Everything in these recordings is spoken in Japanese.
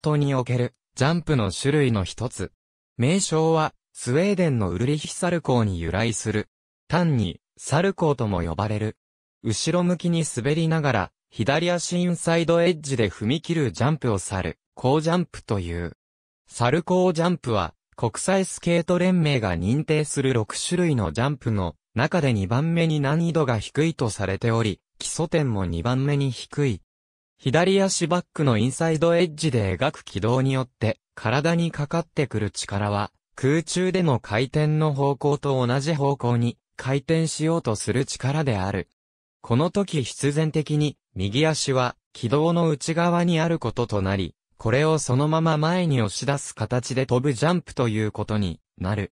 トにおけるジャンプの種類の一つ。名称は、スウェーデンのウルリヒサルコーに由来する。単に、サルコーとも呼ばれる。後ろ向きに滑りながら、左足インサイドエッジで踏み切るジャンプを去る、高ジャンプという。サルコージャンプは、国際スケート連盟が認定する6種類のジャンプの中で2番目に難易度が低いとされており、基礎点も2番目に低い。左足バックのインサイドエッジで描く軌道によって、体にかかってくる力は、空中での回転の方向と同じ方向に回転しようとする力である。この時必然的に右足は軌道の内側にあることとなり、これをそのまま前に押し出す形で飛ぶジャンプということになる。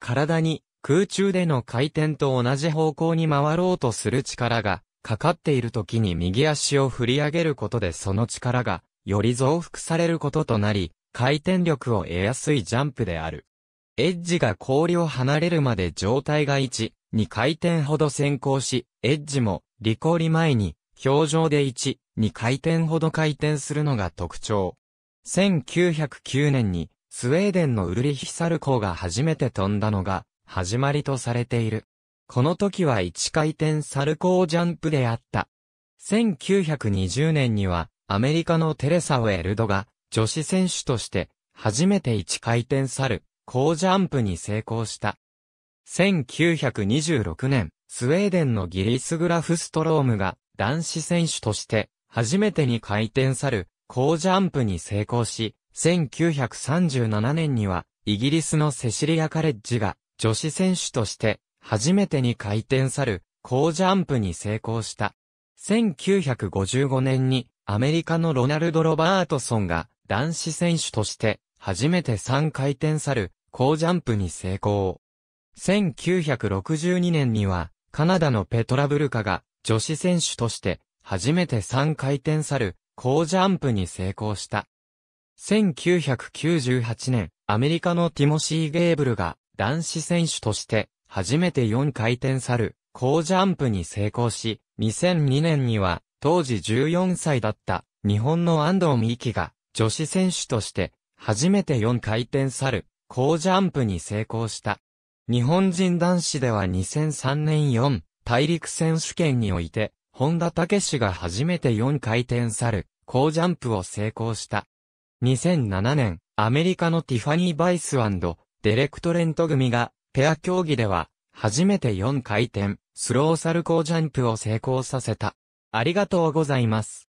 体に空中での回転と同じ方向に回ろうとする力がかかっている時に右足を振り上げることでその力が、より増幅されることとなり、回転力を得やすいジャンプである。エッジが氷を離れるまで状態が1、2回転ほど先行し、エッジも、リコーリ前に、表情で1、2回転ほど回転するのが特徴。1909年に、スウェーデンのウルリヒサルコーが初めて飛んだのが、始まりとされている。この時は1回転サルコージャンプであった。1920年には、アメリカのテレサ・ウェルドが、女子選手として、初めて1回転サル、コージャンプに成功した。1926年、スウェーデンのギリス・グラフストロームが、男子選手として、初めて2回転サル、コージャンプに成功し、1937年には、イギリスのセシリア・カレッジが、女子選手として、初めてに回転去る、高ジャンプに成功した。1955年に、アメリカのロナルド・ロバートソンが、男子選手として、初めて3回転去る、高ジャンプに成功。1962年には、カナダのペトラブルカが、女子選手として、初めて3回転去る、高ジャンプに成功した。1998年、アメリカのティモシー・ゲーブルが、男子選手として、初めて4回転サル、高ジャンプに成功し、2002年には、当時14歳だった日本の安藤美希が女子選手として初めて4回転サル、高ジャンプに成功した。日本人男子では2003年4大陸選手権において、本田武史が初めて4回転サル、高ジャンプを成功した。2007年、アメリカのティファニー・バイスデレクトレント組がペア競技では、初めて4回転、スローサルコージャンプを成功させた。ありがとうございます。